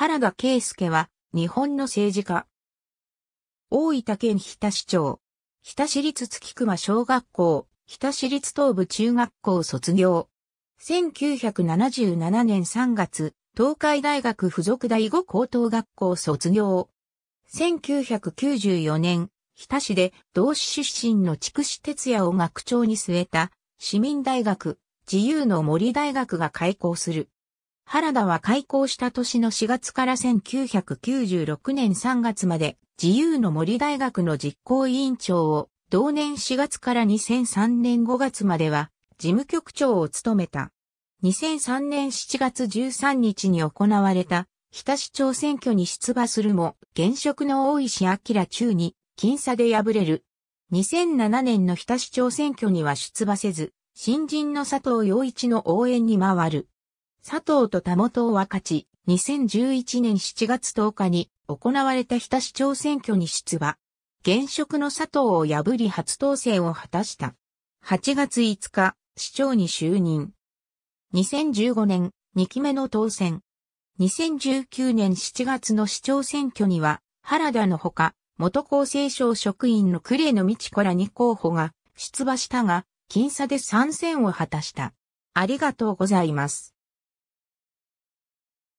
原田圭介は、日本の政治家。大分県日田市長。日田市立月熊小学校、日田市立東部中学校卒業。1977年3月、東海大学附属第五高等学校卒業。1994年、日田市で同志出身の筑紫哲也を学長に据えた市民大学、自由の森大学が開校する。原田は開校した年の4月から1996年3月まで自由の森大学の実行委員長を、同年4月から2003年5月までは事務局長を務めた。2003年7月13日に行われた日田市長選挙に出馬するも、現職の大石明中に僅差で敗れる。2007年の日田市長選挙には出馬せず、新人の佐藤陽一の応援に回る。佐藤と田本を分かち、2011年7月10日に行われた日田市長選挙に出馬。現職の佐藤を破り初当選を果たした。8月5日、市長に就任。2015年、2期目の当選。2019年7月の市長選挙には、原田のほか、元厚生省職員の呉野道子ら2候補が出馬したが、僅差で参戦を果たした。ありがとうございます。